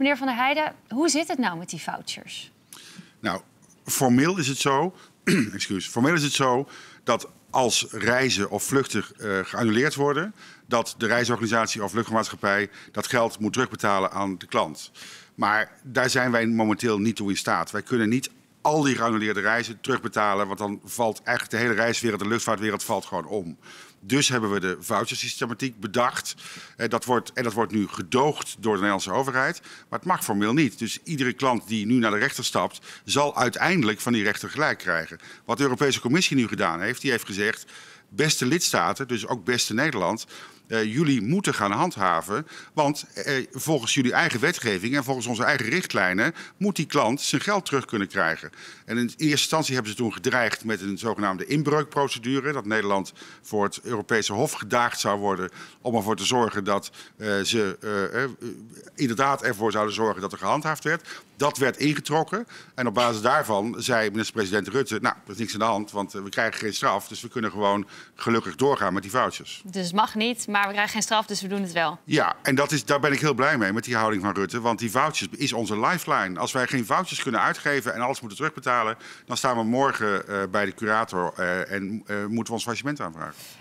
Meneer Van der Heijden, hoe zit het nou met die vouchers? Nou, formeel is het zo, formeel is het zo dat als reizen of vluchten eh, geannuleerd worden, dat de reisorganisatie of luchtvaartmaatschappij dat geld moet terugbetalen aan de klant. Maar daar zijn wij momenteel niet toe in staat. Wij kunnen niet al die geannuleerde reizen terugbetalen. Want dan valt eigenlijk de hele reiswereld, de luchtvaartwereld, valt gewoon om. Dus hebben we de vouchersystematiek bedacht. En eh, dat, wordt, en dat wordt nu gedoogd door de Nederlandse overheid. Maar het mag formeel niet. Dus iedere klant die nu naar de rechter stapt, zal uiteindelijk van die rechter gelijk krijgen. Wat de Europese Commissie nu gedaan heeft, die heeft gezegd beste lidstaten, dus ook beste Nederland, eh, jullie moeten gaan handhaven. Want eh, volgens jullie eigen wetgeving en volgens onze eigen richtlijnen moet die klant zijn geld terug kunnen krijgen. En in eerste instantie hebben ze toen gedreigd met een zogenaamde inbreukprocedure. Dat Nederland voor het Europese Hof gedaagd zou worden om ervoor te zorgen dat eh, ze inderdaad ervoor zouden zorgen dat er gehandhaafd werd. Dat werd ingetrokken. En op basis daarvan zei minister-president Rutte, nou, er is niks aan de hand, want we krijgen geen straf. Dus we kunnen gewoon gelukkig doorgaan met die vouchers. Dus het mag niet, maar we krijgen geen straf, dus we doen het wel. Ja, en dat is, daar ben ik heel blij mee met die houding van Rutte. Want die vouchers is onze lifeline. Als wij geen vouchers kunnen uitgeven en alles moeten terugbetalen... dan staan we morgen eh, bij de curator eh, en eh, moeten we ons faillissement aanvragen.